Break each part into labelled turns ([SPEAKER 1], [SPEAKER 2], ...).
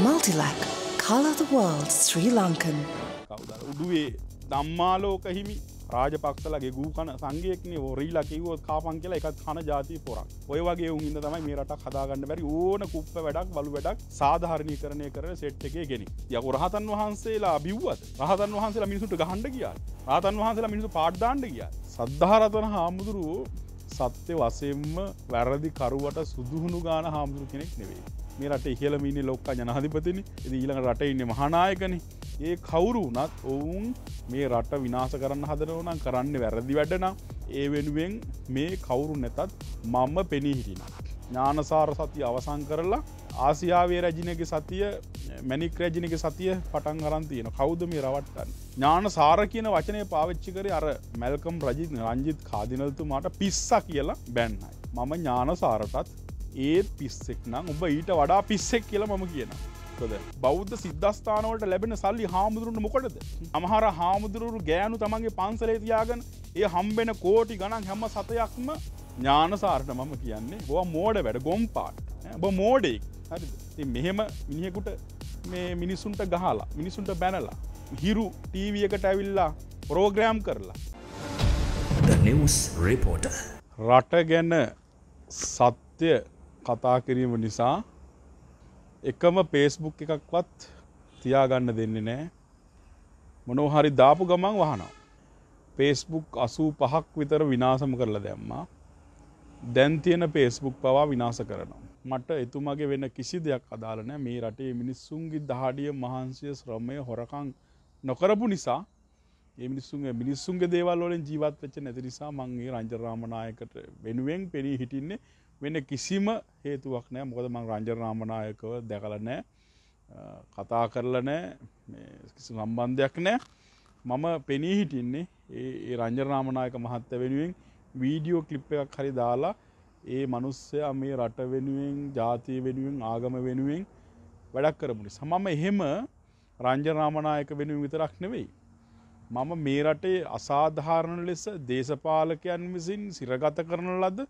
[SPEAKER 1] Multilac, color the world Sri Lankan. උඩුවේ දම්මාලෝක හිමි රාජපක්සල ගෙගූ කන සංගයෙක්නේ ෝරීලා කිවොත් කාපන් කියලා එකත් කන ජාති පොරක් ඔය වගේ උන්ද තමයි මේ රටක් හදාගන්න බැරි ඕන කුප්ප වැඩක් බලු වැඩක් සාධාරණය කරණය කර සෙට් එකේ ගෙන යක රහතන් වහන්සේලා බිව්වත් රහතන් වහන්සේලා මිනිසුට ගහන්ඩ කියා රහතන් වහන්සේලා මිනිසු පාඩ්දාන්ඩ කියා සද්ධහරතන හාමුදුරුවෝ සත්‍ය වසයෙන්ම වැරදි කරුවට සුදුහුණු ගාන හාමුදුරු කෙනෙක් නෙවෙේ මේ රට ඉහලමීන ලොක්ක ජනාධිපතින ඊළඟ රට ඉන්න මහනායකන ඒ කවුරු වනත් ඔවුන් මේ රට විනාස කරන්න හදරවනම් කරන්න වැරදි වැඩන ඒ වෙනුවෙන් මේ කවුරු නැතත් මම්ම පෙනී හිටිනක්. ඥානසාර සති අවසං කරලා ආසියාවේ රැජිනගේ සතිය මැනික් රැජිනක සතිය පටන් අරන්තියන කෞද මේ රවට්ටන්න. ඥාන සාර කියන වචනය පාවිච්චි කර අර මැල්කම් රජිත් රංජිත් කාදිනල්තුමාට පිස්ස කියලා බැන්නයි. මම ඥානසාරටත් ඒත් පිස්සෙක් නම් උඹ ඊට වඩා පිස්සෙක් කියලා මම කියන කොද බෞද්ධ සිද්ධස්ථානවට ලැබෙන සල්ලි හාමුදුරුන්ට මොකටද අමහර හාමුදුරුරු ගෑනු තමන්ගේ පන්සලේ තියාගෙන ඒ හම්බෙන කෝටි ගණන් හැම සතයක්ම ඥානසාරට මම කියන්නේ බොවා මෝඩ වැඩ ගොම් පාට් බ මෝඩෙක් හරි මෙහෙම මිනිහෙකුට මේ මිනිසුන්ට ගහලා මිනිසුන්ට බැනලා හිරු ටීවියකට ඇවිල්ලා පෝග්‍රෑම් කරලා නිවස් රිපෝට රට ගැන සත්‍ය කතා කිරීම නිසා එකම පේස්බුක් එකක්වත් තියාගන්න දෙන්නේ නෑ මොනෝ හරි දාපු ගමන් වහනවා පේස්බුක් අසූ පහක් විතර විනාසම කරලා දැම්මා දැන් තියෙන පේස්බුක් පවා විනාස කරනවා මට එතුමගේ වෙන කිසි දෙයක් අදාලනෑ මේ රටේ මිනිස්සුන්ගේ දහඩිය මහන්සිය ශ්‍රමය හොරකං නොකරපු නිසා ඒ මිනිස්සුන්ගේ මිනිස්සුන්ගේ දේවල්වලින් ජීවත් වෙච්ච නැති නිසා මංගේ රංජරාමනායකට වෙනුවෙන් පෙනී හිටින්නේ වෙන කිසිම හේතුවක් නෑ මොකද මං රංජන රාමනායකව දැකලා නෑ කතා කරලා නෑ කිසි සම්බන්ධයක් නෑ මම පෙනී හිටින්නේ ඒ රංජන රාමනායක මහත්ත වෙනුවෙන් වීඩියෝ කලිප් එකක් හරි දාලා ඒ මනුස්සයා මේ රට වෙනුවෙන් ජාතිය වෙනුවෙන් ආගම වෙනුවෙන් වැඩක් කරමුණි සමම එහෙම රංජන රාමනායක වෙනුවෙන් විතරක් නෙවෙයි මම මේ රටේ අසාධාරණ ලෙස දේශපාලකයන් විසින් සිරගත කරන ලද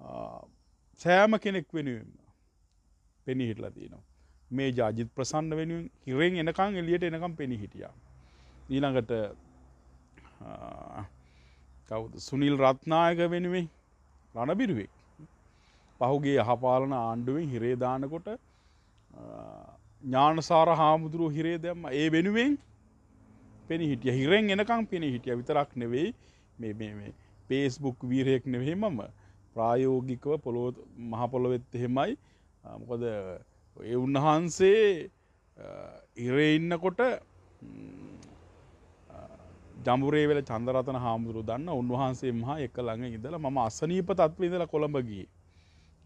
[SPEAKER 1] සෑම කෙනෙක් වෙනුවෙන්ම පෙනි හිටලා තියනවා. මේ ජාජිත් ප්‍රසන්න වෙනුවෙන් හිරෙන් එනකං එලියට එනකම් පෙනි හිටියා. ඊළඟට කවුද සුනිල් රත්නායක වෙනුවේ රණබිරුවෙක්. පහුගේ යහපාලන ආණ්ඩුවෙන් හිරේදානකොට ඥානසාර හාමුදුරුව හිරේ දෙම ඒ වෙනුවෙන් පෙනි හිටිය හිරෙන් එනකම් පෙනි හිටිය විතරක් නෙවෙයි මේ පේස්බුක් වීරයෙක් නෙවෙයි මම ප්‍රායෝගිකව පොළොව මහපොළොවෙත් එහෙමයි මොකද ඒ උන්වහන්සේ ඉරේ ඉන්නකොට ජම්බුරේ වෙල චන්දරතන හාමුදුරු දන්න උන්වහන්සේ මහා එක ළඟ ඉඳලා මම අසනීප තත්ත්ව ඉඳලා කොළඹ ගියේ.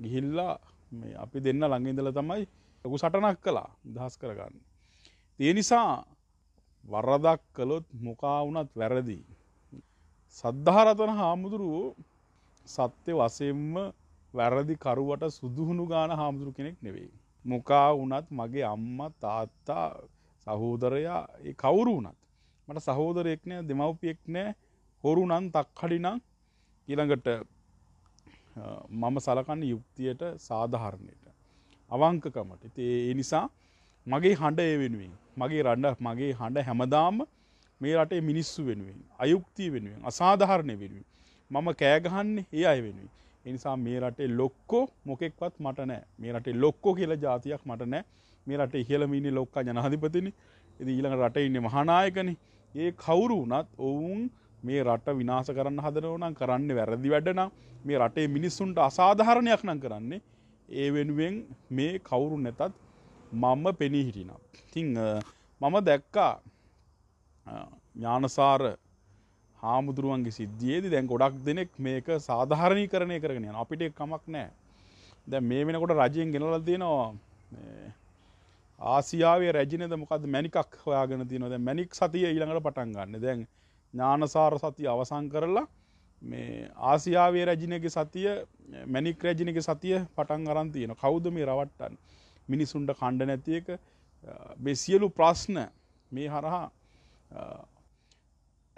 [SPEAKER 1] ගිහිල්ලා මේ අපි දෙන්න ළඟ ඉඳලා තමයි ලොකු සටනක් කළා දහස් කරගන්න. ඒ නිසා වරදක් කළොත් මොකා වුණත් වැරදි. සද්ධාරතන හාමුදුරුවෝ සත්‍ය වසයෙන්ම වැරදි කරුවට සුදුහුණු ගාන හාමුදුරු කෙනෙක් නෙවෙයි. මොකා වුනත් මගේ අම්ම තාත්තා සහෝදරයා කවුරු වුනත් මට සහෝදරයෙක් නෑ දෙමව්පියෙක් නෑ හොරු නම් තක්හඩිනම් ඊළඟට මම සලකන්න යුක්තියට සාධහරණයට අවංකකමට ඉති ඒ නිසා මගේ හඬ ඒ වෙනුවෙන් මගේ රඩ මගේ හඬ හැමදාම මේ රටේ මිනිස්සු වෙනුවෙන් අයුක්තිය වෙනුවෙන් අසාධහරණය වෙනුවෙන් මම කෑගහන්නේ ඒ අය වෙනුයි. එනිසා මේ රටේ ලොක්කෝ මොකෙක්වත් මට නෑ මේ රටේ ලොක්කෝ කියලා ජාතියක් මට නෑ මේ රටේ ඉහළමීනි ලොක්කා ජනාධිපතිනි ඉති ඊළඟ රට ඉන්න මහනායකන ඒ කවුරු වනත් ඔවුන් මේ රට විනාස කරන්න හදරවනම් කරන්න වැරදි වැඩනම් මේ රටේ මිනිස්සුන්ට අසාධාරණයක් නම් කරන්නේ ඒ වෙනුවෙන් මේ කවුරු නැතත් මම පෙනී හිටිනම්. තිං මම දැක්කා ඥානසාර හාමුදුරුවන්ගේ සිද්ධියේදී දැන් ගොඩක් දෙනෙක් මේක සාධාරණී කරණය කරගෙන යන අපිට කමක් නෑ දැ මේ වෙනකොට රජයෙන් ගෙනල දෙනවා ආසියාවේ රැජිනද මොකද මැනිකක් හොයාගෙන තියනොද මැනික් සතිය ඊළඟට පටන් ගන්න දැන් ඥානසාර සති අවසං කරලා මේ ආසියාවේ රැජිනගේ සතිය මැනික් රැජිනක සතිය පටන් අරන්තියන කෞද මේ රවට්ටන් මිනිසුන්ට කණ්ඩ නැතියක බෙසියලු ප්‍රශ්න මේ හරහා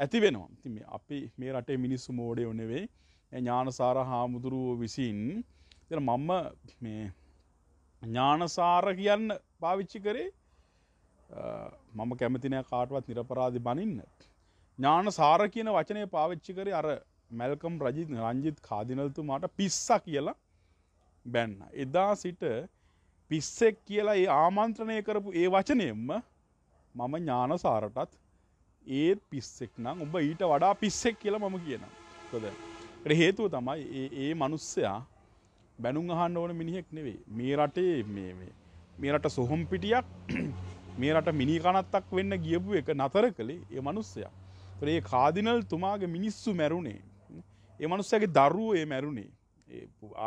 [SPEAKER 1] ඇති වෙනවා. ඉතින් අපි මේ රටේ මිනිස්සු මෝඩය නෙවෙයි. ඥානසාර හාමුදුරුවෝ විසින් ඉතින් මම මේ ඥානසාර කියන්න පාවිච්චි කරේ මම කැමති නෑ කාටවත් නිරපරාදි බනින්න. ඥානසාර කියන වචනය පාවිච්චි කරේ අර මැල්කම් රජිත් රංජිත් කාදිනල්තුමාට පිස්සා කියලා බැන්න. එදා සිට පිස්සෙක් කියලා ඒ ආමන්ත්‍රණය කරපු ඒ වචනයෙන්ම මම ඥානසාරටත් ඒත් පිස්සෙක් නම් උඹ ඊට වඩා පිස්සෙක් කියලා මම කියනම් කොද එට හේතුව තමයි ඒ මනුස්සයා බැනුම් අහන්න ඕන මිනිහෙක් නෙවේ මේ රටේ මේ මේ රට සොහොම් පිටියක් මේ රට මිනිකනත්තක් වෙන්න ගියපු එක නතර කළේ ඒ මනුස්සයා ඒ කාදිනල් තුමාගේ මිනිස්සු මැරුණේ ඒ මනුස්සයගේ දරුවෝ ඒ මැරුණේ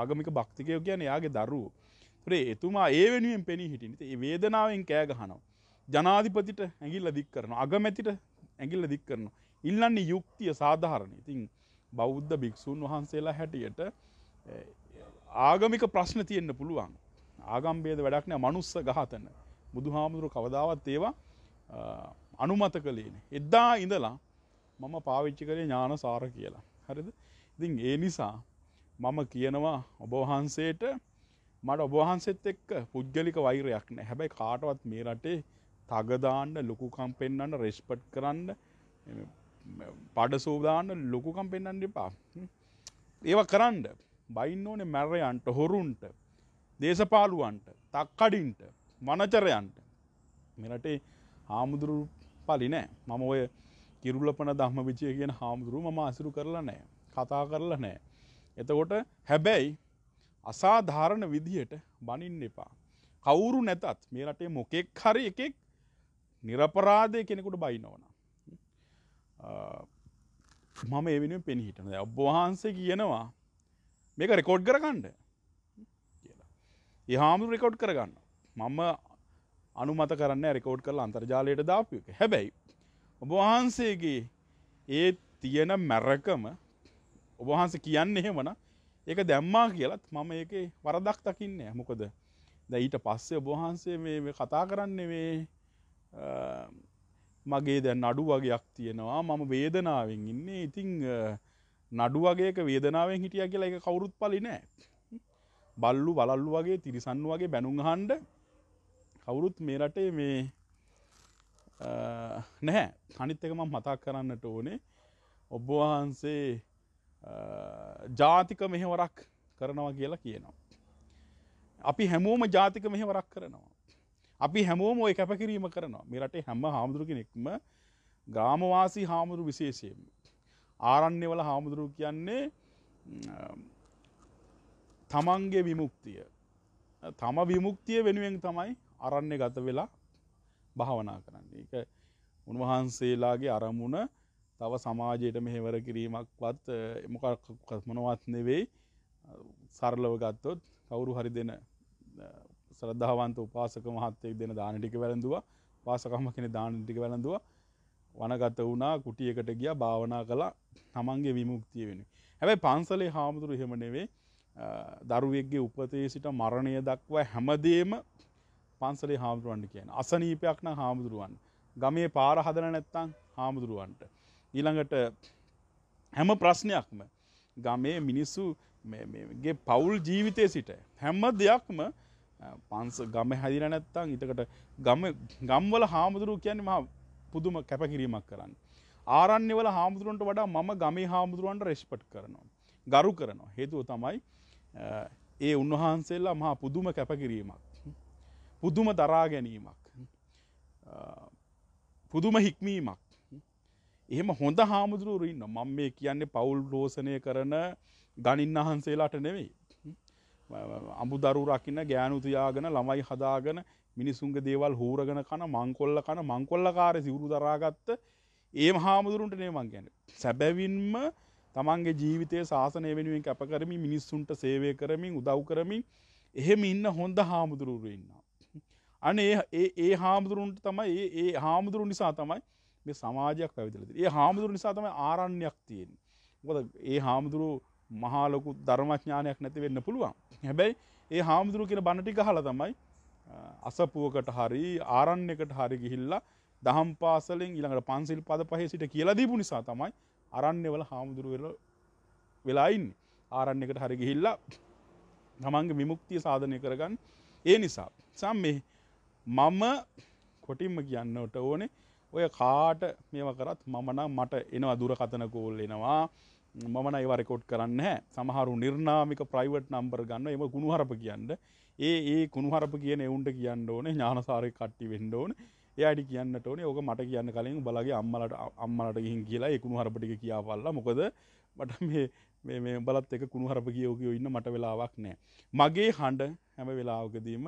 [SPEAKER 1] ආගමික භක්තිකයෝ කියන යාගේ දරුවෝ තුරේ එතුමා ඒ වෙනුවෙන් පෙනී හිටිනි ඒ වේදනාවෙන් කෑගහනවා ජනාධිපතිට ඇඟිල්ල දික් කරන අගමැතිට ඇගිල්ල දික් කරනවා. ඉල්ලන්නේ යුක්තිය සාධාරණ. ඉතින් බෞද්ධ භික්‍ෂූන් වහන්සේලා හැටියට ආගමික ප්‍රශ්න තියෙන්න්න පුළුවන්. ආගම්බේද වැඩක්නය මනුස්ස ගහතන. බුදු හාමුදුරු කවදාවත් ඒවා අනුමත කළේන. එද්දා ඉඳලා මම පාවිච්චි කරේ ඥාන සාර කියලා. හරිද ඉතින් ඒ නිසා මම කියනවා ඔබවහන්සේට මට ඔබවහන්සෙත් එක්ක පුද්ගලික වෛරයක් නෑ හැබැයි කාටවත් මේ රටේ තගදාන්න ලොකුකම් පෙන්න්න රෙස්්පට් කරන්න පඩසෝදාන්න ලොකුකම් පෙන්න්න එපා ඒව කරන්න බයින්න ඕනේ මැරයන්ට හොරුන්ට දේශපාලුවන්ට තක්කඩින්ට වනචරයන්ට මෙරටේ හාමුදුරු පලි නෑ මම ඔය කිරුලපන දහම විචය කියෙන හාමුදුරු ම අසිරු කරලා නෑ කතා කරලා නෑ එතකොට හැබැයි අසාධාරණ විදිහට බනින්න එපා කවුරු නැතත් මේ රටේ මොකෙක් හරි එකෙක් නිරපරාධය කෙනෙකුට බයිනවන. මම එවෙන පෙනහිටන ඔබ්වහන්සේ කියනවා මේක රෙකෝඩ් කරගණ්ඩ කියලා එහාමුදු රෙකෝඩ් කරගන්න මම අනුමත කරන්න රෙකෝඩ් කරලා අන්තර්ජාලයට දාපයක හැබැයි ඔබවහන්සේගේ ඒ තියෙන මැරකම ඔබහන්ස කියන්න එහෙමන ඒක දැම්මා කියලත් මම ඒක වරදක් තකින්නේ මොකද දැ ඊට පස්සේ ඔබහන්සේ මේ කතා කරන්නේ වේ මගේ දැන් අඩු වගේයක් තියෙනවා මම වේදනාවෙන් ඉන්නේ ඉතිං නඩු වගේක වේදනාවෙන් හිටිය කියලා එක කවුරුත් පලි නෑ බල්ලු බලල්ලු වගේ තිරිසන්න වගේ බැනුම් හන්ඩ කවුරුත් මේ රටේ මේ නැහැ අනිත් එක මම මතක් කරන්නට ඕනේ ඔබ වහන්සේ ජාතික මෙහෙවරක් කරනවා කියලා කියනවා. අපි හැමෝම ජාතික මෙහෙවරක් කරනවා. අපි හැමෝම ඔය කැපකිරීම කරනවා මේ රටේ හැම හාමුදුරු කෙනෙක්ම ග්‍රාමවාසී හාමුදුරු විශේෂයෙන් ආරණ්‍යවල හාමුදුරු කියන්නේ තමන්ගේ විමුක්තිය තම විමුක්තිය වෙනුවෙන් තමයි අරන්නේ ගත වෙලා භාවනා කරන්න එක උන්වහන්සේලාගේ අරමුණ තව සමාජයට මෙහෙවර කිරීමක්වත් මොකක් මොනවත් නෙවෙයි සරලව ගත්තොත් කවුරු හරි දෙන සරද්ධාවන්ත උපාසක මහත්තයෙක් දෙන දාන ටික වැළඳුවා පාසකම කෙන දාන ටික වැළඳුවා වනගත වුණා කුටියකට ගියා භාවනා කළා තමන්ගේ විමුක්තිය වෙන. හැබැයි පන්සලේ හාමුදුරු එහෙම නෙවෙයි දරුවෙක්ගේ උපතේ සිට මරණය දක්වා හැමදේම පන්සලේ හාමුදුරුවන්ට කියන. අසනීපයක් නම් හාමුදුරුවන්. ගමේ පාර හදන නැත්තම් හාමුදුරුවන්ට. ඊළඟට හැම ප්‍රශ්නයක්ම ගමේ මිනිස්සු ගේ පවුල් ජීවිතය සිට හැම දෙයක්ම පන්ස ගම හැදිල නැත්තං ඉතකට ගම ගම්වල හාමුදුරුව කියන්නේ මහා පුදුම කැපකිරීමක් කරන්න. ආරන්්‍යවල හාමුදුරුවන්ට වඩා මම ගමේ හාමුදුරුවන්ට රෙස්්පට් කරනවා. ගරු කරනවා හේතුව තමයි ඒ උන්වහන්සේල්ලා මහා පුදුම කැපකිරීමක්. පුදුම දරා ගැනීමක්. පුදුම හික්මීමක්. එහෙම හොඳ හාමුදුරුවරු ඉන්න මම මේ කියන්නේ පවුල් රෝසණය කරන ගණින් වහන්සේලාට නෙවෙයි අමුදරු රකින්න ගෑනුතියාගෙන ළමයි හදාගෙන මිනිසුන්ග දේවල් හූරගෙන කන මංකොල්ල කන මංකොල්ල කාර සිවුරු දරාගත්ත ඒ හාමුදුරුන්ට නේමං ගැන. සැබැවින්ම තමන්ගේ ජීවිතය ශාසනය වෙනුවෙන් කැපකරමි මිනිස්සුන්ට සේවය කරමින් උදව් කරමින් එහෙම ඉන්න හොඳ හාමුදුරුවරු ඉන්න. අනේ ඒ හාමුදුරුන්ට තමයි ඒ හාමුදුරු නිසා තමයි මේ සමාජයක් පැවිදිලද. ඒ හාමුදුරු නිසා තමයි ආරණ්‍යයක් තියෙන්. ඒ හාමුදුරුව මහාලොකු ධර්මඥානයක් නැති වෙන්න පුළුවන්. හැබැයි ඒ හාමුදුරු කියෙන බණටි ගහල තමයි අසපුුවකට හරි ආරන්නකට හරි ගිහිල්ලා දහම් පාසලෙන් ඉළඟට පන්සිල් පද පහේ සිට කියලදීපු නිසා තමයි අරන්්‍යවල හාමුදුරුවල වෙලායින් ආරන්නකට හරි ගිහිල්ලා තමන්ගේ විමුක්තිය සාධනය කරගන්න ඒ නිසා සම් මේ මම කොටින්ම කියන්නට ඕනේ ඔය කාට මේව කරත් මමනම් මට එනවා දුරකතන කෝල් එනවා මම ඒවා රෙකෝඩ් කරන්න සමහරු නිර්නාමික ප්‍රයිවට් නම්බර් ගන්න එම ගුණුහරප කියන්න ඒ ඒ කුණුහරප කියන එවුන්ට කියන්න ඕනේ ඥානසාරය කට්ටි වෙන්න ඕන එයාඩි කියන්නට ඕනේ ඕක මට කියන්න කලින් බලගේ අම්මලට අම්මලට ගිහින් කියලා ඒ කුණුහරපටික කියාපල්ලා මොකද මට මේ මේ බලත් එක කුණුහරප කියෝකයෝ ඉන්න මට වෙලාවක් නෑ. මගේ හඬ හැම වෙලාවකදීම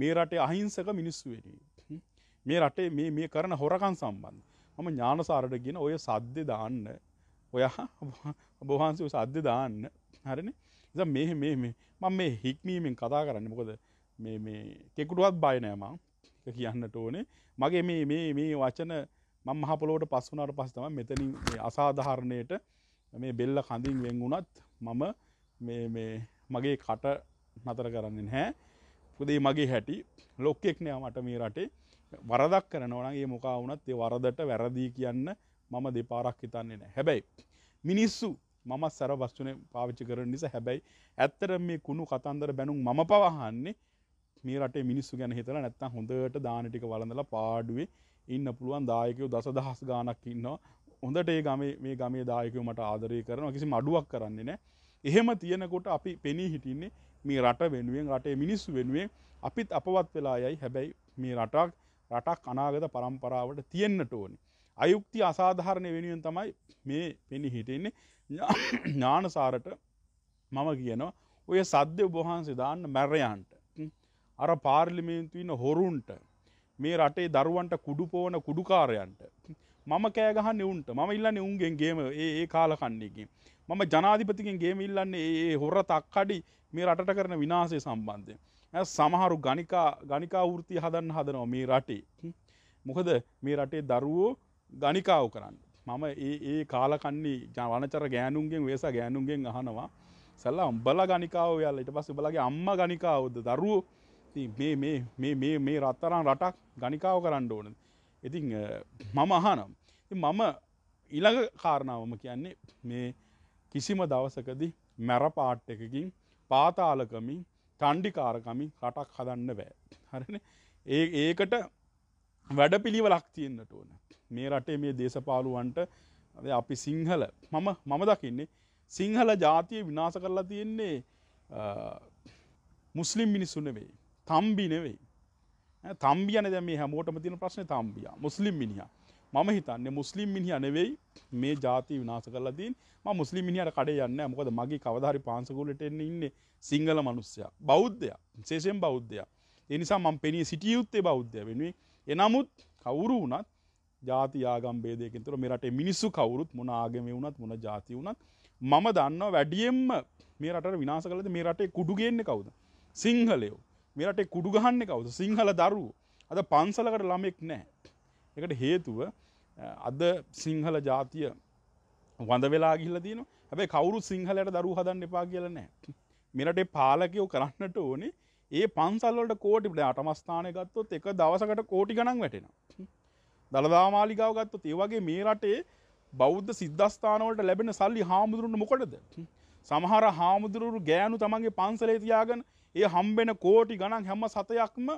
[SPEAKER 1] මේ රටේ අහිංසක මිනිස්සු වෙන. මේ රටේ මේ කරන හොරකන් සම්බන්ධ. මම ඥානසාරට ගෙන ඔය සද්ධ දාන්න ඔයා ඔබහන්සේ සද්ධ දාන්න හරන එ මේ මේ මේ මං මේ හික්මීමෙන් කතා කරන්න මොකද මේ මේ කෙකුටුවත් බයනෑම කියන්නට ඕනේ මගේ මේ මේ මේ වචන මං මහපොලෝට පස් වුණට පස් තම මෙතනින් අසාධහරණයට මේ බෙල්ල කඳින් වෙන්ගුණත් මම මගේ කට නතර කරන්නේ නැහැ පුදේ මගේ හැටි ලොක්කෙක් නෑ මට මේ රටේ වරදක් කරනවනගේ මොකා වුනත් ඒ වරදට වැරදිී කියන්න මම දෙපාරක් හිතන්නේ නෑ හැබැයි මිනිස්සු මම සැර වස්තුනේ පාවිච්චි කරන නිසා හැබැයි ඇත්තර මේ කුණු කතන්දර බැනුම් මම පවහන්නේ මේ රටේ මිනිස්සු ගැන හිතලා නැත්තම් හොඳට දාන ටික වළඳලා පාඩුවේ ඉන්න පුළුවන් දායකයෝ දසදහස් ගාණක් ඉන්නවා හොඳට ඒ ගමේ මේ ගමේ දායකයෝ මට ආදරය කරනවා කිසිම අඩුවක් කරන්නේ නැහැ එහෙම තියෙනකොට අපි පෙනී හිටින්නේ මේ රට වෙනුවෙන් රටේ මිනිස්සු වෙනුවෙන් අපිත් අපවත් වෙලා යයි හැබැයි මේ රටක් රටක් අනාගත පරම්පරාවට තියෙන්නට ඕනේ අයුක්ති අසාධාරණය වෙනුවෙන් තමයි මේ පෙනි හිටෙන්නේ ඥානසාරට මම කියනවා ඔය සද්‍ය බොහන්සේ දාන්න මැරයන්ට අර පාර්ලිමේන්තුවන්න හොරුන්ට මේ රටේ දරුවන්ට කුඩු පෝන කුඩුකාරයන්ට මම කෑගහන්න උන්ට ම ඉල්ලන්න උන්ගෙන්ගේම ඒ කාලකන්නේකින් මම ජනාධිපතිකින් ගේම ඉල්ලන්නේ ඒ හොර තක්කඩි මේ රට කරන විනාසේ සම්බන්ධය ඇ සමහරු ගනිකා ගනිකා වෘතිය හදන්න හදනවා මේ රටේ මොකද මේ රටේ දරුවෝ ගනිකාව කරන්න. මම ඒ කාලකන්නේ ජවනචර ගෑනුන්ගෙන් වේස ගෑනුන්ගෙන් අහනවා සැල්ලා උඹල ගනිකාව යාල ඉට පස් උබලගේ අම්ම ගනිකාවද දරුවෝ මේ රත්තරම් රටක් ගනිකාව කරන්න ඕන. ඉතින් මම අහනම්. මම ඉළඟ කාරණාවම කියන්නේ මේ කිසිම දවසකදි මැර පාට් එකකින් පාතාලකමින් තණ්ඩිකාරකමින් රටක් හදන්න බෑ. හරන ඒ ඒකට වැඩ පිළිවලක් තියෙන්න්නට ඕන මේ රටේ මේ දේශපාලුවන්ට අපි සිංහල මම මම දකින්නේ සිංහල ජාතිය විනාස කරලා තියෙන්නේ මුස්ලිම් මිනිස්සු නෙවෙයි තම්බි නෙවෙයි තම්බියන දැ මේ හැමෝටම තින ප්‍රශ්න තම්බිය මුස්ලිම් මිනිිය මම හිතන්නේ මුස්ලිම් මිනිිය නෙවෙයි මේ ජාති විනාස කරලදීන් ම මුස්ලිම් මිනිියට කඩ යන්න මොකද මගේ කවධරි පාන්සකුලට එන්න ඉන්න සිංහල මනුස්්‍යය බෞද්ධය සේෂයෙන් බෞද්ධය එනිසා මම පෙනී සිටියයුත්තේ බෞද්ධය වෙනුවේ එනමුත් කවුරු වුණත් ජාති ආගම් බේදයකින් තුර මේ රටේ මිනිස්සු කවුරුත් මොන ආගමේ වුණත් මොන ජාති වුණත් මම දන්නවා වැඩියෙන්ම මේ රටට විනාශ කළද මේ රටේ කුඩු ගේන්නේ කවුද සිංහලයෝ මේ රටේ කුඩු ගහන්නේ කවුද සිංහල දරුවෝ අද පන්සලකට ළමෙක් නැහැ ඒකට හේතුව අද සිංහල ජාතිය වඳ වෙලා ගිහිල්ලා තියෙනවා හැබැයි කවුරුත් සිංහලයට දරුවෝ හදන්න එපා කියලා නැහැ මේ රටේ පාලකයෝ කරන්නට ඕනේ ඒ පන්සල්ලට කෝටිට අටමස්ථානය ගත්තොත් එක දවසකට කෝටි ගණන් වැටෙන. දළදා මාලිකාව ගත්තොත් ඒවගේ මේ රටේ බෞද්ධ සිද්ධස්ථානවලට ලැබෙන සල්ලි හාමුදුරුන් මොකටද. සමහර හාමුදුරුරු ගෑනු තමන්ගේ පන්සලේ තියාගෙන ඒ හම්බෙන කෝටි ගණන් හැම සතයක්ම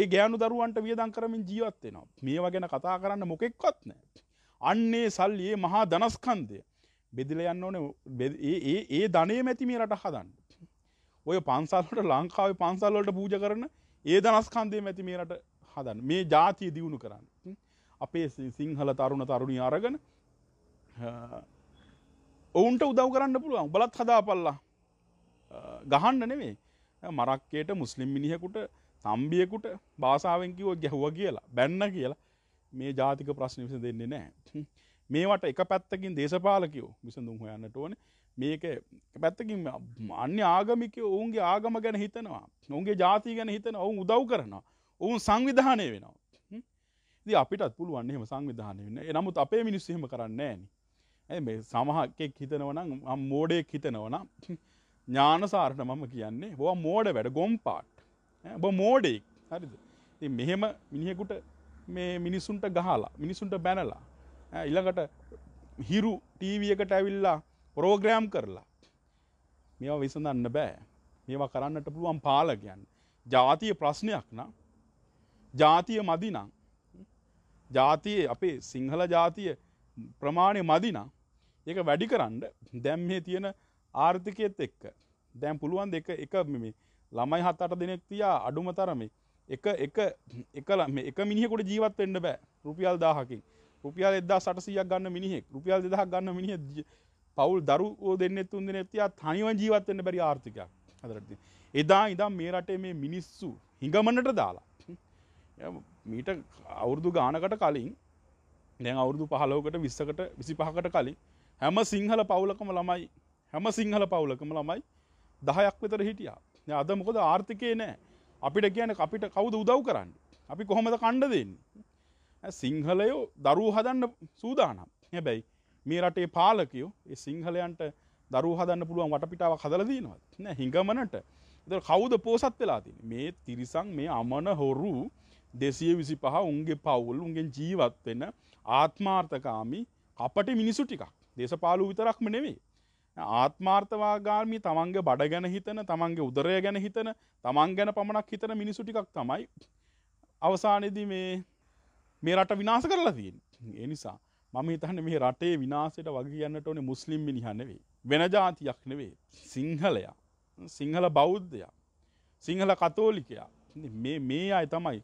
[SPEAKER 1] ඒ ගෑනු දරුවන්ට වියදන් කරමින් ජීවත්වෙනවා. මේවා ගැන කතා කරන්න මොකෙක්වත් නෑ. අන්නේ සල්ලියේ මහා දනස්කන්දය. බෙදිල යන්න ඕන ඒ ධනේ මැති මේ රට හදන්න. ඔය පන්සල්ලට ලංකාව පන්සල්ලට පූජ කරන ඒ දනස්කන්දේ මැති මේරට හදන්න මේ ජාතිය දියුණු කරන්න අපේ සිංහල තරුණ තරුණි අරගෙන ඔවුන්ට උදව් කරන්න පුළුවන් බලත් හදාපල්ලා ගහන්න නෙවේ මරක්කයට මුස්ලිම් මිනිහෙකුට තම්බියෙකුට භාසාාවෙන්කිව ගැහුව කියලා බැන්න කියලා මේ ජාතික ප්‍රශ්න විස දෙන්නේ නෑ මේවට එක පැත්තකින් දේශපාලකයෝ විසඳුම් හොයන්නට ඕන මේක පැත්තකින් අන්‍ය ආගමික ඔවුන්ගේ ආගම ගැන හිතනවා ඔුන්ගේ ජාති ගැන හිතන ඔවුන් උදව් කරනවා ඔවුන් සංවිධානය වෙනවා ද අපිටත් පුළුවන්න්නේම සංවිධානය වන්න නමුත් අපේ මිනිස්සහෙම කරන්නේ ඇ මේ සමහක්කෙක් හිතනවනම් මෝඩයෙක් හිතනවන ඥානසාරණ මම කියන්නේ හෝ මෝඩ වැඩ ගොම් පාට් බ මෝඩෙක් හරිද ති මෙහෙම මිනිහෙකුට මේ මිනිසුන්ට ගහලා මිනිසුන්ට බැනලා ඉළඟට හිරු ටීවියකට ඇවිල්ලා ප්‍රෝග්‍රෑම් කරලා මේවා විසඳන්න බෑ මේවා කරන්නට පුළුවන් පාලකයන් ජාතිය ප්‍රශ්නයක් නම් ජාතිය මදිනම් ජාතියේ අපේ සිංහල ජාතිය ප්‍රමාණය මදිනම් ඒක වැඩි කරන්න දැම් මේ තියෙන ආර්ථිකයත් එක්ක දැම් පුළුවන් දෙක එක මේ ළමයි හත් අට දෙනෙක් තියා අඩුම තරමේ එක එක එකල මේ එක මිනිහෙකුට ජීවත් වෙන්න බෑ රුපියල් දාහකින් රුපියල් එදා සටසියක් ගන්න මිනිහෙක් රුපියල් දෙදහක් ගන්න මිනිහ පවුල් දරුවෝ දෙන්න තුන් දෙනෙක් තියා තනිවම ජීවත් වෙන්න බැරි ආර්ථිකයක් හදලා තියෙනවා එදා ඉඳන් මේ රටේ මේ මිනිස්සු හිඟමනට දාලා මීට අවුරුදු ගානකට කලින් දැන් අවුරුදු පහලෝකට විස්සකට විසි පහකට කලින් හැම සිංහල පවුලකම ළමයි හැම සිංහල පවුලකම ළමයි දහයක් විතර හිටියා අද මොකද ආර්ථිකය නෑ අපිට කියන අපිට කවුද උදව් කරන්න අපි කොහොමද කණ්ඩ දෙන්නේ සිංහලයෝ දරූ හදන්න සූදානම් හැබැයි මේ රටේ පාලකයෝ ඒ සිංහලයන්ට දරු හදන්න පුළුවන් වටපිටාවක් හදලා දිනවත් නෑ හිඟමනට ඒතර කවුද පෝසත් වෙලා තියෙන්නේ මේ තිරිසන් මේ අමන හොරු 225 උන්ගේ පවුල් උන්ගෙන් ජීවත් වෙන ආත්මාර්ථකාමී අපට මිනිසු ටිකක් දේශපාලු විතරක්ම නෙවෙයි ආත්මාර්ථවාගාමී තමන්ගේ බඩ ගැන හිතන තමන්ගේ උදරය ගැන හිතන තමන් ගැන පමණක් හිතන මිනිසු ටිකක් තමයි අවසානයේදී මේ මේ රට විනාශ කරලා තියෙන්නේ ඒ නිසා මම හිතන්න මේ රටේ විනාසයට වගේ කියන්නට ඕනේ මුස්ලිම් මිනිහනෙවෙයි. වෙන ජාතියක් නෙවේ. සිංහලයා. සිංහල බෞද්ධයා. සිංහල කතෝලිකයා. මේ මේ අය තමයි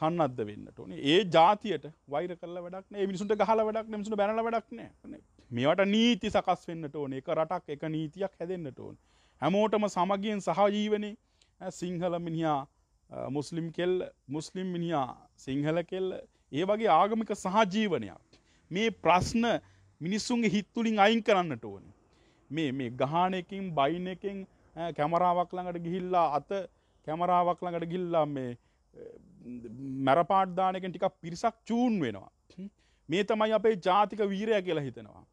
[SPEAKER 1] කන්නද්ද වෙන්නට ඕනේ ඒ ජාතියට වෛර කල වැඩක් නේ මිනිසුන්ට ගහලා වැඩක් මිනිසුන්ට බැනලා වැඩක් නෑ මේවට නීති සකස් වෙන්නට ඕනේ එක රටක් එක නීතියක් හැදෙන්නට ඕනේ හැමෝටම සමගියෙන් සහජීවනේ සිංහල මිනිහා මුස්ලිම් කෙල්ල මුස්ලිම් මිනිහා සිංහල කෙල්ල ඒ වගේ ආගමික සහජීවනයක්. මේ ප්‍රශ්න මිනිස්සුන්ගේ හිත්තුලින් අයින් කරන්නට ඕන. මේ මේ ගහනයකින් බයින එකෙන් කැමරාවක් ළඟට ගිහිල්ලා අත කැමරාවක් ළඟට ගිල්ලා මේ මැරපාඩ්දානකෙන් ටිකක් පිරිසක් චූන් වෙනවා. මේ තමයි අපේ ජාතික වීරය කියලා හිතෙනවා.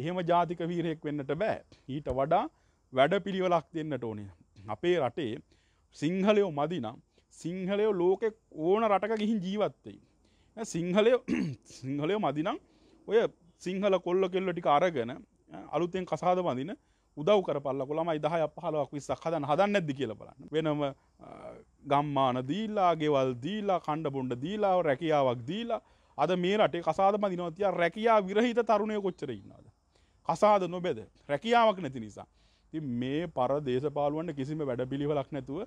[SPEAKER 1] එහෙම ජාතික වීරයෙක් වෙන්නට බෑ. ඊට වඩා වැඩ පිළිවෙලක් දෙන්නට ඕනේ. අපේ රටේ සිංහලයෝ මදිනම් සිංහලයෝ ලෝකෙ ඕන රටක ගිහින් ජීවත්වෙයි. සිංහලය සිංහලය මදිනම් ඔය සිංහල කොල්ල කෙල්ල ටික අරගෙන අලුතෙන් කසාද වදින උදව් කරපල්ල කොළම ඉදහ අපහලක් විස්සක් හදන් හදන්න ඇද කියල බලන්න වෙනම ගම්මාන දීල්ලා ගෙවල් දීලා කණ්ඩ බොන්ඩ දීලා රැකියාවක් දීලා අද මේ රටේ කසාද මදිනවතිය රැකයා විරහිත තරුණය කොච්චර ඉන්නද කසාද නොබෙද රැකියාවක් නැති නිසා ති මේ පර දේශපාලුවන්ට කිසිම වැඩ පිළිවලක් නැතුව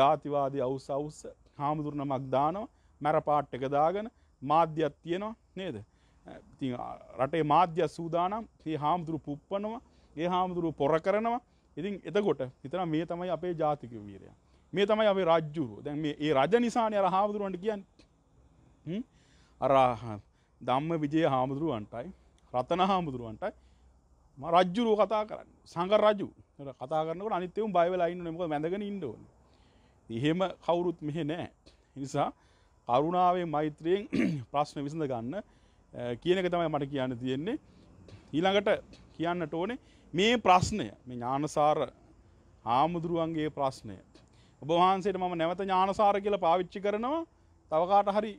[SPEAKER 1] ජාතිවාදී අවුස අවුස්ස හාමුදුරණ මක්දානව මැර පාට්ටක දාගෙන මාධ්‍යයක් තියෙනවා නේද ඉතින් රටේ මාධ්‍ය සූදානම් ඒ හාමුදුරු පුප්පනවා ඒ හාමුදුරු පොර කරනවා ඉතින් එතකොට හිතන මේ තමයි අපේ ජාතික වීරය මේ තමයි අපේ රජ්ජුරුව දැන් මේ ඒ රජ නිසානේ අර හාමුදුරුවන්ට කියන්නේ අර ධම්ම විජය හාමුදුරුවන්ටයි රතන හාමුදුරුවන්ටයි ම රජ්ජුරුව කතා කරන්න සංග රජු කතා කරනකට අනිත්තෙවම් බයිවෙලා ඉන්න නමක මැඳගෙන ඉන්ඩෝන එහෙම කවුරුත් මෙහෙ නෑ නිසා කරුණාවේ මෛත්‍රයෙන් ප්‍රශ්න විසඳ ගන්න කියන එක තමයි මට කියන්න තියෙන්නේ ඊළඟට කියන්නට ඕනේ මේ ප්‍රශ්නය මේ ඥානසාර හාමුදුරුවන්ගේ ප්‍රශ්නය ඔබ වහන්සේට මම නැවත ඥානසාර කියලා පාවිච්චි කරනවා තව කාට හරි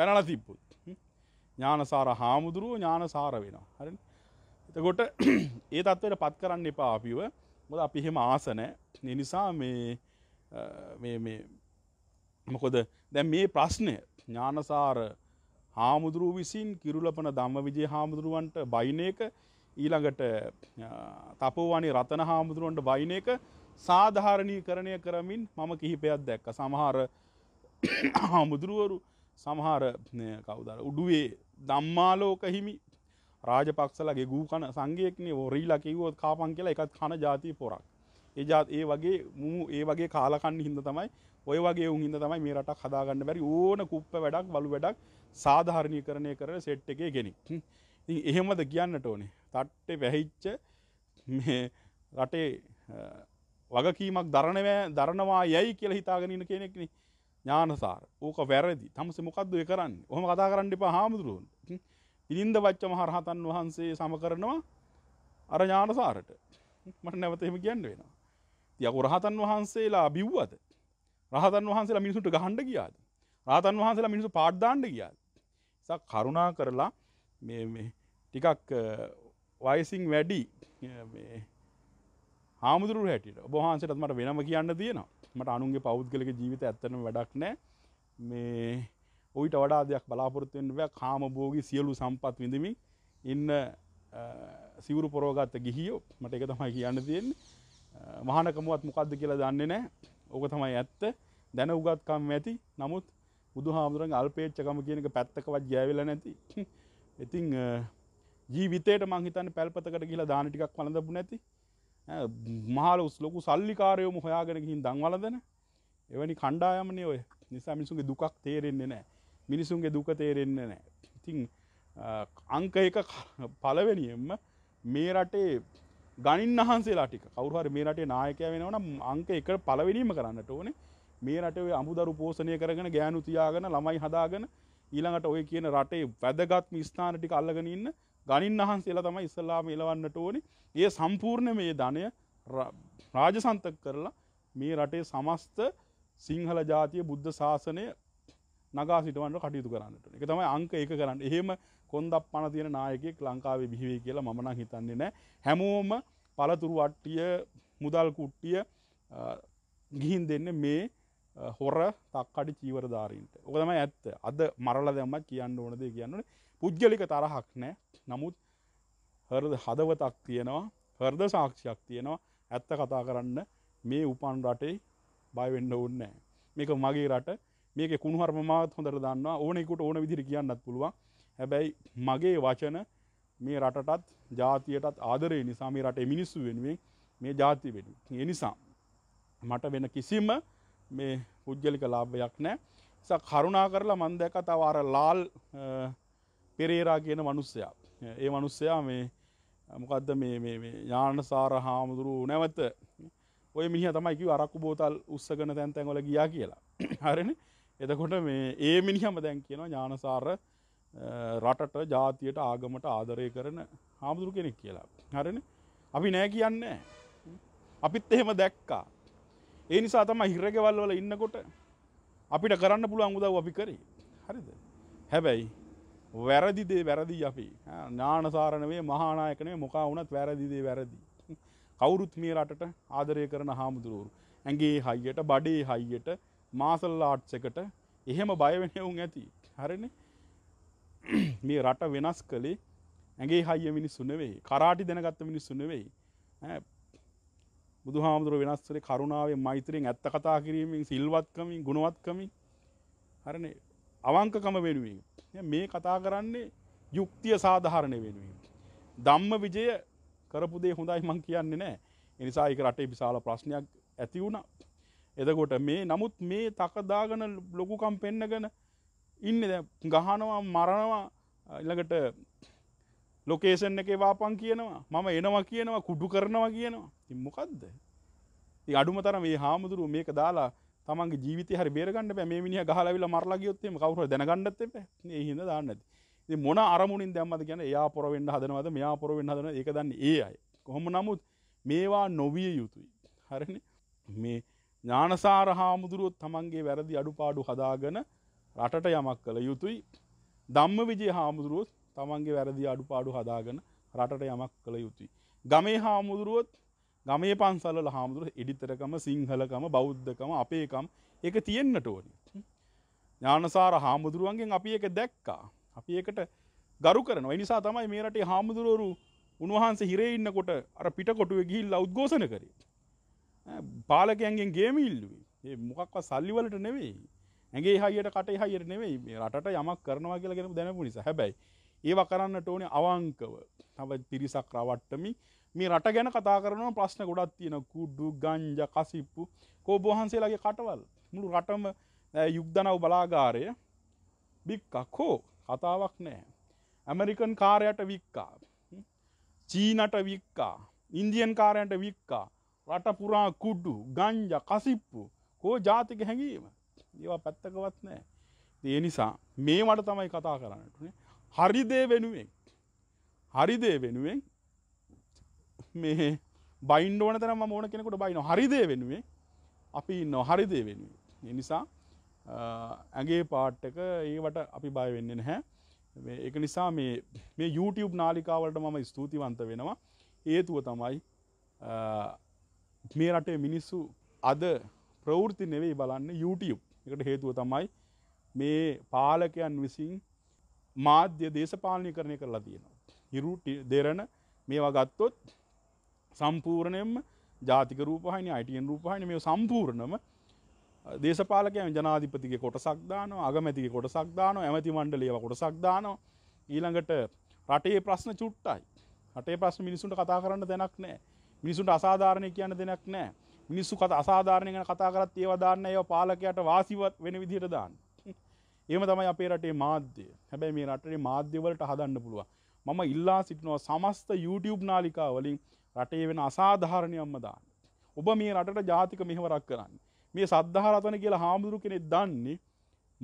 [SPEAKER 1] බැනලා තිබ්බොත් ඥානසාර හාමුදුරුව ඥානසාර වෙනවා හරි එතකොට ඒ තත්ත්වයට පත් කරන්න එපා අපිව මොකද අපි එහෙම ආස නැහැ ඒ නිසා මේ මේ මොකොද දැන් මේ ප්‍රශ්නය ඥානසාර හාමුදුරුව විසින් කිරුලපන දම්ම විජේ හාමුදුරුවන්ට බයින එක ඊළඟට තපවනි රතන හාමුදුරුවන්ට බයින එක සාධාරණී කරණය කරමින් මම කිහිපයක් දැක්ක සමහර හාමුදුරුවරු සමහර කවදර උඩුවේ දම්මාලෝක හිමි රාජපක්සලගේ ගූ කන සංගයෙක්නේ ෝරීලා කිවොත් කාපන් කියලා එකත් කන ජාති පොරක් එජාත් ඒ වගේ මූ ඒ වගේ කාලකන්න හින්ද තමයි ඔය වගේ උන්හිද තමයි මේ රටක් හදාගන්න බැරි ඕන කුප්ප වැඩක් බලු වැඩක් සාධාරණය කරණය කර සෙට් එකේ කෙනෙක් එහෙමද කියන්නට ඕනේ තට්ටේ පැහිච්ච රටේ වගකීමක් දරණවෑ දරනවා යැයි කියල හිතාගෙනන කෙනෙක්න ඥානසාර ඕක වැරදි තමස මොකක්ද ඔය කරන්න හොම කතා කරන්න එපා හාමුදුරුවන් ඉනින්ද වච්ච මහරහතන් වහන්සේ සම කරනවා අර ඥානසාරට මට නැවතහෙම කියන්න වෙනවා තියකු රහතන් වහන්සේලා බිව්වද රහතන් වහන්සේලා මිනිසුන්ට ගහන්ඩ කියාද. රාතන් වහන්සේලා මිනිසු පාඩ්දාන්ඩ කියා. සක් කරුණා කරලා ටිකක් වයිසිං වැඩි හාමුදුර හැට බහන්සටත් මට වෙනම කියන්න තියෙනවා මට අනුන්ගේ පෞද්ගලක ජීවිත ඇත්තන වැඩක් නෑ මේ ඔයිට වඩා දෙයක් බලාපොරත්තුවෙන්වැ කාම බෝගි සියලු සම්පත් විඳමින් ඉන්න සිවරු පොරෝගත්ත ගිහියෝ මට එක තමයි කියන්න තියෙන් මහනකමුවත් මොකක්ද කියලා දන්නේ නෑ ඕක තමයි ඇත්ත දැන උගත්කම් ඇති නමුත් බුදු හාමුදුරන් අල්පේච්චකම කියනක පැත්තකවත් ජයවෙල නැති ඉතිං ජීවිතයට මංහිතන් පැල්පතකට කියලා දානටිකක් වලඳපු නැති මහල උස්ලොකු සල්ලිකාරයෝම හොයාගෙනකින් දංවලදන එවැනි කණ්ඩායමනය ඔය නිසා මිනිසුන්ගේ දුකක් තේරෙන්නේ නෑ මිනිසුන්ගේ දුක තේරෙන්නේ නෑ ඉතිං අංක එක පලවෙනියෙන්ම මේ රටේ ගනින් වහන්සේලා ටික කවරුහර මේ රටේ නායකය වෙනවන අංක එක පලවෙනීම කරන්නට ඕන මේ රටේ අමුදරු පෝෂණය කරගෙන ගෑනු තියාගෙන ළමයි හදාගෙන ඊළඟට ඔය කියන රටේ වැදගත්ම ස්ථාන ටික අල්ලගෙන ඉන්න ගනින් වහන්සේලා තමයි ඉස්සල්ලාම එලවන්නට ඕනි ඒ සම්පූර්ණ මේ ධනය රාජසන්තක කරලා මේ රටේ සමස්ත සිංහල ජාතිය බුද්ධ ශාසනය නගා සිටවන්න කටයුතු කරන්නට එක තමයි අංක එක කරන්න එහෙම කොන්දප්පන තියෙන නායකෙක් ලංකාවේ බිහිවේ කියලා මම නම් හිතන්නේ නැහැ. හැමෝම පළතුරු වට්ටිය මුදල් කුට්ටිය ගිහින් දෙන්නේ මේ හොර තක්කඩි චීවරධාරීන්ට. ඕක තමයි ඇත්ත. අද මරලා දැම්මත් කියන්න ඕන දේ කියන්න ඕනේ. පුද්ගලික තරහක් නැහැ. නමුත් හෘද හදවතක් තියෙනවා. හෘද සාක්ෂියක් තියෙනවා. ඇත්ත කතා කරන්න මේ උපන් රටේ බය වෙන්න ඕනේ නැහැ. මේක මගේ රට. මේක කුණුහරුප මාත් හොඳට දන්නවා. ඕනෙකුට ඕන විදිහට කියන්නත් පුළුවන්. හැබැයි මගේ වචන මේ රටටත් ජාතියටත් ආදරේ නිසා මේ රට මිනිස්සු වෙනුවෙන් මේ ජාති වෙන. ඒ නිසා මට වෙන කිසිම මේ පුද්ගලික ලාභයක් නෑ. නිසා කරුණා කරලා මම දැක්ක තව අර ලාල් පෙරේරා කියන මිනිස්සයා. ඒ මිනිස්සයා මේ මොකද්ද මේ මේ මේ ඥානසාර හාමුදුරු නැවත ඔය මිනිහා තමයි කිව්වේ අරක්කු බෝතල් උස්සගෙන තැන් තැන් වල ගියා කියලා. හරිනේ. එතකොට මේ ඒ මිනිහම දැන් කියනවා ඥානසාර රටට ජාතියට ආගමට ආදරය කරන හාමුදුරු කෙනෙක් කියලා. හරන අපි නෑ කියන්න. අපිත් එහෙම දැක්කා. ඒ නිසා තම හිරගෙවල් වල ඉන්නකොට අපිට කරන්න පුළුවන් උදව් අපි කරේ. හරිද. හැබැයි වැරදිදේ වැරදි අපි ඥානසාරණවේ මහානායකනේ මොකා වුණත් වැරදිදේ වැරදි. කවුරුත් මේ රටට ආදරය කරන හාමුදුරුවරු. ඇගේ හයියට බඩේ හයියට මාසල් ආට්සකට එහෙම බයවෙනවුන් ඇති. හරිනේ මේ රට වෙනස් කළේ ඇගේ හය මිනිස්සු නෙවෙයි කරාටි දැනගත්ත මිනිස්සු නෙවෙයි බුදු හාමුදුර වෙනස්වරේ කරුණාවේ මෛත්‍රයෙන් ඇත්ත කතා කිරීමෙන් සිල්වත්කමින් ගුණවත්කමින් හරණ අවංකකම වෙනුවෙන් මේ කතා කරන්නේ යුක්තිය සාධාරණය වෙනුවෙන්. දම්ම විජය කරපුදේ හොඳයි මං කියන්නේ නෑ එනිසා එක රටේ විශාල ප්‍රශ්නයක් ඇති වුණ එදකොට මේ නමුත් මේ තකදාගන ලොකුකම් පෙන්න්නගන ඉන්න දැ ගහනවා මරණවා ඉළඟට ලොකේෂන් එක වාපන් කියනවා මම එනවා කියනවා කුඩු කරනවා කියනවා ඉම්මොකක්ද අඩුම තරම මේ හාමුදුරු මේක දාලා තමන්ගේ ජීවිත හරි බේරගන්න බෑ මේ මිනිහ ගහලා විල මරලා ගියොත්ම කවුරු දැනගන්නත් එපා මේ හිඳ දාන්න ඇති ඉතින් මොන අරමුණින් දැම්මද කියන්නේ එයා පොර වෙන්න හදනවද මෙයා පොර වෙන්න හදනවද ඒක දන්නේ ඒ අය කොහොම නමුත් මේවා නොවිය යුතුයි හරිනේ මේ ඥානසාර හාමුදුරුවොත් තමන්ගේ වැරදි අඩුපාඩු හදාගෙන රටට යමක් කළ යුතුයි ධම්ම විජය හාමුදුරුවොත් තමන්ගේ වැරදි අඩු පාඩු හදාගෙන රටට යමක් කළ යුතුයි. ගමේ හාමුදුරුවොත් ගමේ පන්සල්ල හාමුදුරුව එඩිතරකම සිංහලකම බෞද්ධකම අපේකම් එක තියෙන්න්නට ඕනි. ඥානසාර හාමුදුරුවන්ගෙන් අපි එක දැක්කා. අපි එකට ගරු කරන නිසා තමයි මේරට හාමුදුරුවරු උන්වහන්සේ හිරෙඉන්නකොට අර පිටකොටුව ගිල් අවද්ගෝසන කරේ. පාලකයන්ගෙන් ගේමිල්ලුවේ ඒ මොකක්ව සල්ලිවලට නෙවෙයි ඇගේ හයියට කට හයියට නෙවෙයි මේ රට යමක් කරනවා කියලගෙන දැනපු නිසා හැබැයි ඒව කරන්නට ඕනේ අවංකව තව පිරිසක් රවට්ටමි මේ රට ගැන කතා කරනවා ප්‍රශ්න ගොඩක් තියෙන කුඩු ගංජ කසිප්පු කෝබහන්සේලාගේ කටවල් මුළු රටම යුක්දනව බලාගාරය බික්කක් හෝ කතාවක් නෑ ඇමරිකන් කාරයට වික්කා චීනට වික්කා ඉන්දියන් කාරයන්ට වික්කා රට පුරා කුඩ්ඩු ගංජ කසිප්පු හෝ ජාතික හැඟීම ඒවා පැත්තකවත් නෑ. ඒ නිසා මේවට තමයි කතා කරන්නටනේ හරිදේ වෙනුවෙන්. හරිදේ වෙනුවෙන් මේ බයින් ඕන තරම මෝන කෙනෙකුට බයින හරිදේ වෙනුවේ අපි ඉන්න හරිදේ වෙනුවේ. එනිසා ඇගේ පාට්ටක ඒවට අපි බය වෙන්න නැහැ එක නිසා මේ මේ YouTube නාලිකාවලට මම ස්තුතිවන්ත වෙනවා ඒතුව තමයි මේ රටේ මිනිස්සු අද ප්‍රවෘති නෙවෙයි බලන්න YouTube එකට හේතුව තමයි මේ පාලකයන් විසින් මාධ්‍ය දේශපාලනය කරණය කරලා තියෙනවා. හිරු දෙරණ මේවා ගත්තොත් සම්පූර්ණයෙන්ම ජාතික රූපහහිනි අයිටයෙන් රූපහහිනි මේ සම්පූර්ණම දේශපාලකයන් ජනාධිපතිගේ කොට සක්දානෝ අගමැතිගේ කොට සක්දානෝ ඇමති මණ්ඩලේව කොට සක්දානෝ ඊළඟට රටේ ප්‍රශ්න චුට්ටයි රටේ ප්‍රශ්න මිනිසුන්ට කතා කරන්න දෙනක් නෑ මිනිසුන්ට අසාධාරණය කියන්න දෙනක් නෑ මිනිස්සු කත අසාධාරණය ගැන කතා කරත් ඒව දාන්න ඒව පාලකයට වාසිවත් වෙන විදිහට දාන්න. එහෙම තමයි අපේ රටේ මාධ්‍ය. හැබැයි මේ රටේ මාධ්‍ය වලට හදන්න පුළුවන්. මම ඉල්ලා සිටිනවා සමස්ත YouTube නාලිකා වලින් රටේ වෙන අසාධාරණයක්ම දාන්න. ඔබ මේ රටට ජාතික මෙහෙවරක් කරන්න. මේ සද්ධාරතන කියලා හාමුදුරු කෙනෙක් දන්නේ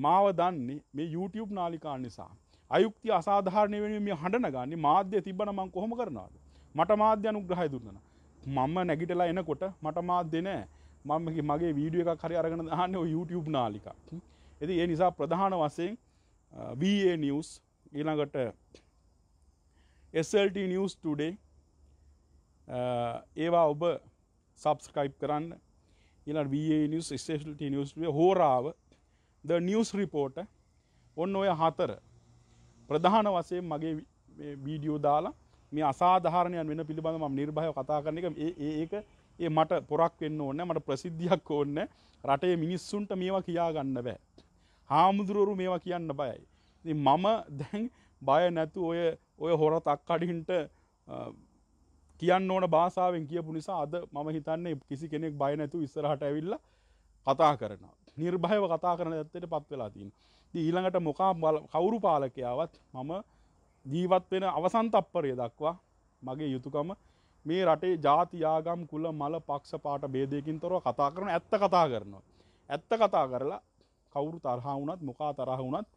[SPEAKER 1] මාව දන්නේ මේ YouTube නාලිකා නිසා. අයුක්ති අසාධාරණය වෙනුවෙන් මේ හඬන ගන්නේ මාධ්‍ය තිබ්බනම් මම කොහොම කරනවද? මට මාධ්‍ය අනුග්‍රහය දුන්නා. මම නැගිටලා එනකොට මට මාත් දෙන මම මගේ වීඩිය එකක් හරි අරගෙන දාන්න YouTube නාලික ඇති ඒ නිසා ප්‍රධාන වසයෙන් වA නිියස් ඊළඟට SLT නිියස් ටඩේ ඒවා ඔබ සබස්කයිප් කරන්න ඉලා වනිස් ස්ේෂල්ට නිියස් හෝරාව ද නිියස් රිපෝට ඔන්න ඔය හතර ප්‍රධාන වසයෙන් මගේ වීඩියෝ දාලා මේ අසාධාරණයන් වෙන පිළිබඳ ම නිර්භය කතා කරන එක ඒක ඒ මට පොරක් වෙන්න ඕන්න මට ප්‍රසිද්ධියක් ඕන්න රටේ මිනිස්සුන්ට මේවා කියාගන්න බෑ. හාමුදුරුවරු මේවා කියන්න බයයි. මම දැන් බය නැතු ඔය ඔය හොර තක්කඩින්ට කියන්න ඕන භාසාාවෙන් කියපු නිසා අද මම හිතන්නේ කිසි කෙනෙක් බය නැතු ඉස්සරහට ඇවිල්ල කතා කරන. නිර්භයව කතා කරන ඇත්තට පත් වෙලා තින්. ඊළඟට මොකා කවුරු පාලකයාවත් මම ජීවත් වෙන අවසන් තප්පරය දක්වා මගේ යුතුයකම මේ රටේ ಜಾති ආගම් කුල මල පක්ෂ පාට ભેදයකින් තොරව කතා කරන ඇත්ත කතා කරනවා. ඇත්ත කතා කරලා කවුරු තරහා වුණත් මොකා තරහ වුණත්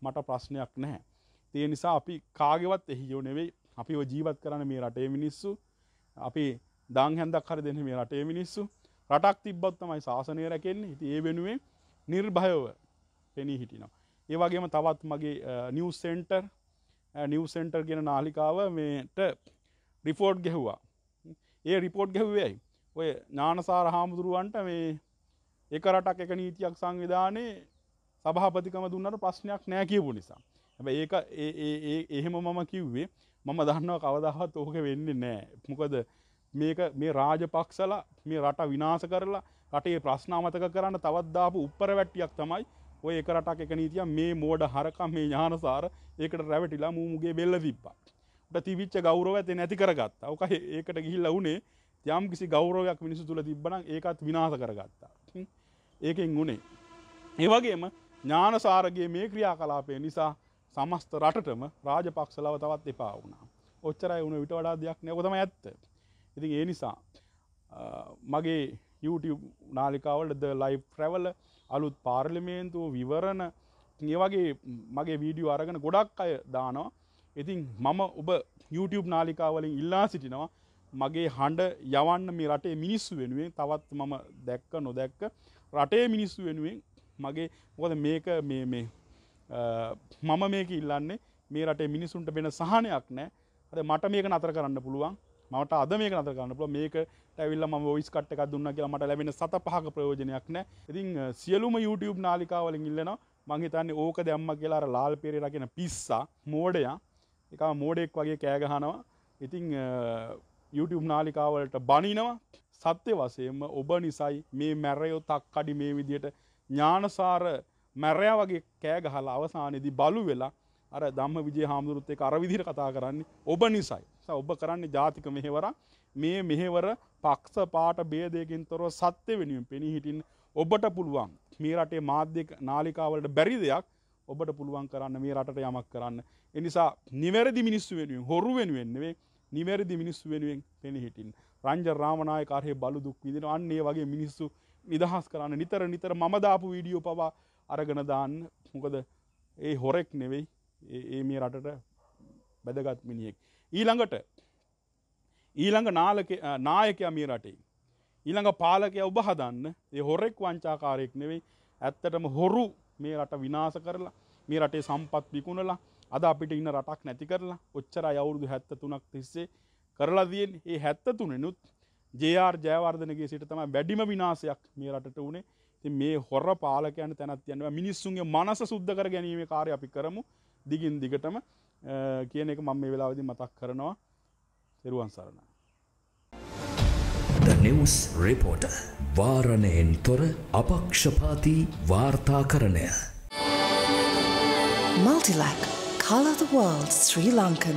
[SPEAKER 1] මට ප්‍රශ්නයක් නැහැ. ඒ නිසා අපි කාගෙවත් එහියෝ නෙවෙයි අපිව ජීවත් කරන මේ රටේ මිනිස්සු අපි දං හැන්දක් හරි දෙන මේ රටේ මිනිස්සු රටක් තිබ්බොත් තමයි ශාසනය රැකෙන්නේ. ඉතින් ඒ වෙනුවෙන් නිර්භයව පෙනී හිටිනවා. ඒ වගේම තවත් මගේ නිවුස් සෙන්ටර් නිව් සෙන්ටර් ගෙන නාලිකාව මේට රිපෝට් ගැහ්වා ඒ රිපෝට් ගැහ්වයි ඔය ඥානසාර හාමුදුරුවන්ට මේ එක රටක් එක නීතියක් සංවිධානයේ සභහපතිකම දුන්නට ප්‍රශ්නයක් නෑ කියපු නිසා ඇ ඒක එහෙම මම කිව්වේ මම දන්නව කවදහත් ඕක වෙන්න නෑ මොකද මේක මේ රාජපක්සල මේ රට විනාස කරලා රටේ ප්‍රශ්නාමතක කරන්න තවත්දාපු උපර වැට්ටියක් තමයි ඔය එක රටක් එක නීතිය මේ මෝඩ හරකම් මේ ඥානසාර ඒකට රැවටිලා මූමුගේ බෙල්ල දිප්පා. ට තිවිච්ච ගෞරව ඇත නැති කරගත් ඕක ඒකට ගිහිල්ල වුණේ යම් කිසි ගෞරවයක් මිනිසු තුළ තිබ්බන ඒකත් විනාස කරගත්තා. ඒකෙන් වුණේ. ඒවගේම ඥානසාරගේ මේ ක්‍රියා කලාපය නිසා සමස්ත රටටම රාජපක්ෂලව තවත් එපා වුණා. ඔච්චරයි වුණ විට වඩා දෙයක් නැකොතම ඇත්ත. ඉතින් ඒ නිසා මගේ YouTube නාලිකාවල ද ලයි් ප්‍රැවල අලුත් පාර්ලිමේන්තුව විවරණ ඒවගේ මගේ වීඩියෝ අරගෙන ගොඩක් අය දානවා ඉතින් මම ඔබ YouTube නාලිකාවලින් ඉල්ලා සිටිනවා මගේ හඬ යවන්න මේ රටේ මිනිස්සු වෙනුවෙන් තවත් මම දැක්ක නොදැක්ක රටේ මිනිස්සු වෙනුවෙන් මගේ මොකද මේක මේ මේ මම මේක ඉල්ලන්නේ මේ රටේ මිනිසුන්ට වෙන සහනයක් නෑ අද මට මේක නතර කරන්න පුළුවන් මට අද මේක නතර කරන්න පුළුව මේක ඇවිල්ල ම ෝයිස් කට එකක් දුන්න කියලා මට ලැබෙන සත පහක ප්‍රයෝජනයක් නෑ ඉතින් සියලුම YouTube නාලිකාවලින් ඉල්ලන මංහිතන්න ඕක දැම්ම කියලාර ලාල් පෙරේ රගෙන පිස්සා මෝඩයා එක මෝඩෙක් වගේ කෑගහනවා ඉතිං YouTube නාලිකාවලට බනිනවා සත්‍ය වසයම ඔබ නිසයි මේ මැරයෝ තක් අඩි මේ විදියට ඥානසාර මැරය වගේ කෑ ගහලා අවසානයේදී බලු වෙලා අර ධම්ම විජය හාමුදුරුත් එක අර විදිහට කතා කරන්නේ ඔබ නිසයි ඔබ කරන්නේ ජාතික මෙහෙවර මේ මෙහෙවර පක්ෂ පාට බේදයකින් තොරව සත්‍ය වෙනුවෙන් පෙනහිටින් ඔබට පුළුවන් මේ රටේ මාධ්‍ය නාලිකාවලට බැරි දෙයක් ඔබට පුළුවන් කරන්න මේ රට යමක් කරන්න. එනිසා නිවැරදි මිනිස්සු වෙනුවෙන් හොරු වෙනුවෙන්න්නේ නිවැරදි මිනිස්සු වෙනුවෙන් පෙනහිටින්. රංජ රාමණය කාරය බලු දුක් විදින අන්නේ වගේ මිනිස්සු නිදහස් කරන්න නිතර නිතර මදාපු වීඩියෝ පවා අරගෙන දාන්න මොකද ඒ හොරෙක් නෙවෙයි ඒ මේ රටට බැදගත් මිනිියෙක්. ඊළඟට ඊළඟ නාලක නායකයා මේ රටේ. ඊළඟ පාලකය ඔබ හදන්න ඒ හොරෙක් වංචාකාරයෙක් නෙවෙයි ඇත්තටම හොරු මේ රට විනාස කරලා මේ රටේ සම්පත් විකුණලා අද අපිට ඉන්න රටක් නැති කරලා ඔච්චර අවුරුදු හැත්ත තුනක් තිස්සේ කරලා දයෙන් ඒ හැත්ත තුනෙනුත් ජයාර් ජයවර්ධනගේ සිට තම වැඩිම විනාසයක් මේ රටට වනේ ති මේ හොර පාලකයන තැනත් යන්නවා මිනිස්සුන්ගේ මනස සුද්ධ කර ගැනීම කාරය අපි කරමු දිගින් දිගටම කියන එක මම මේ වෙලාවදි මතක් කරනවා තෙරුවන් සරණ. නිවස් රිපෝට වාරණයෙන් තොර අපක්ෂපාති වාර්තා කරණය. Multilac, Colour the World, Sri Lankan.